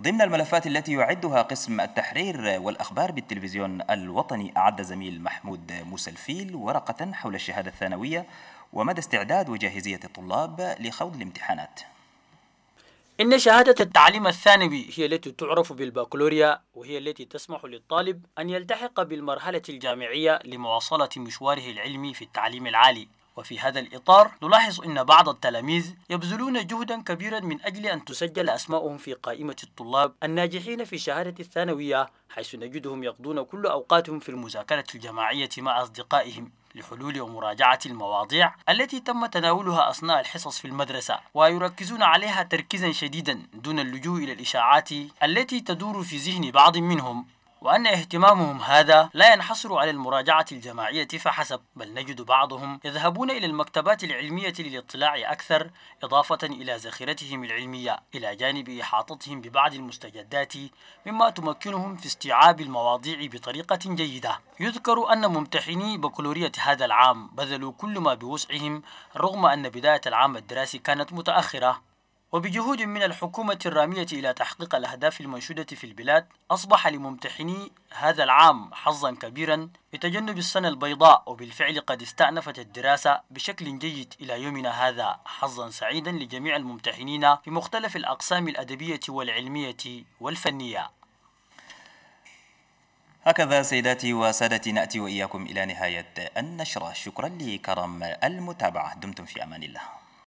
ضمن الملفات التي يعدها قسم التحرير والأخبار بالتلفزيون الوطني أعد زميل محمود موسى الفيل ورقة حول الشهادة الثانوية ومدى استعداد وجاهزية الطلاب لخوض الامتحانات إن شهادة التعليم الثانوي هي التي تعرف بالبكالوريا وهي التي تسمح للطالب أن يلتحق بالمرحلة الجامعية لمواصلة مشواره العلمي في التعليم العالي وفي هذا الإطار نلاحظ أن بعض التلاميذ يبذلون جهدا كبيرا من أجل أن تسجل أسماؤهم في قائمة الطلاب الناجحين في شهادة الثانوية حيث نجدهم يقضون كل أوقاتهم في المذاكرة الجماعية مع أصدقائهم لحلول ومراجعة المواضيع التي تم تناولها أثناء الحصص في المدرسة ويركزون عليها تركيزا شديدا دون اللجوء إلى الإشاعات التي تدور في ذهن بعض منهم وأن اهتمامهم هذا لا ينحصر على المراجعة الجماعية فحسب بل نجد بعضهم يذهبون إلى المكتبات العلمية للاطلاع أكثر إضافة إلى ذخيرتهم العلمية إلى جانب إحاطتهم ببعض المستجدات مما تمكنهم في استيعاب المواضيع بطريقة جيدة يذكر أن ممتحني بكالورية هذا العام بذلوا كل ما بوسعهم رغم أن بداية العام الدراسي كانت متأخرة وبجهود من الحكومة الرامية إلى تحقيق الأهداف المنشودة في البلاد أصبح لممتحني هذا العام حظا كبيرا بتجنب السنة البيضاء وبالفعل قد استأنفت الدراسة بشكل جيد إلى يومنا هذا حظا سعيدا لجميع الممتحنين في مختلف الأقسام الأدبية والعلمية والفنية هكذا سيداتي وسادتي نأتي وإياكم إلى نهاية النشرة شكرا لكرم المتابعة دمتم في أمان الله